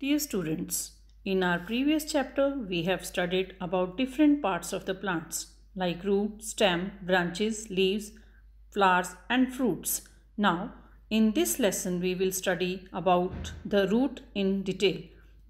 Dear students, in our previous chapter, we have studied about different parts of the plants like root, stem, branches, leaves, flowers and fruits. Now, in this lesson, we will study about the root in detail.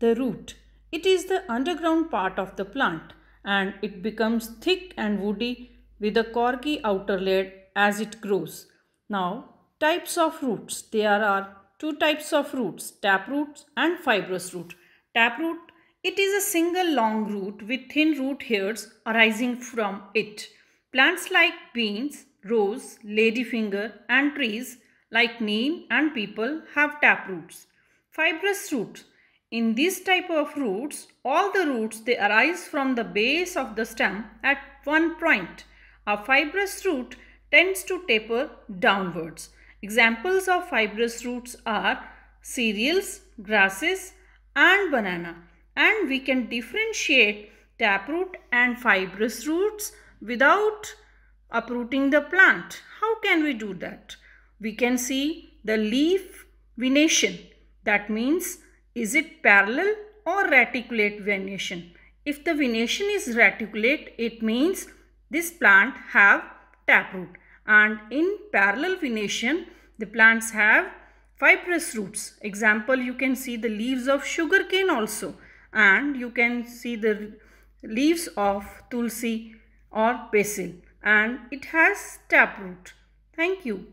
The root. It is the underground part of the plant and it becomes thick and woody with a corky outer layer as it grows. Now, types of roots. There are two types of roots, taproot and fibrous root. Taproot, it is a single long root with thin root hairs arising from it. Plants like beans, rose, ladyfinger and trees like neem and people have taproots. Fibrous root. In this type of roots, all the roots they arise from the base of the stem at one point. A fibrous root tends to taper downwards. Examples of fibrous roots are cereals, grasses and banana. And we can differentiate taproot and fibrous roots without uprooting the plant. How can we do that? We can see the leaf venation. That means is it parallel or reticulate venation? If the venation is reticulate, it means this plant have taproot and in parallel venation the plants have fibrous roots. Example you can see the leaves of sugarcane also and you can see the leaves of tulsi or basil and it has taproot. Thank you.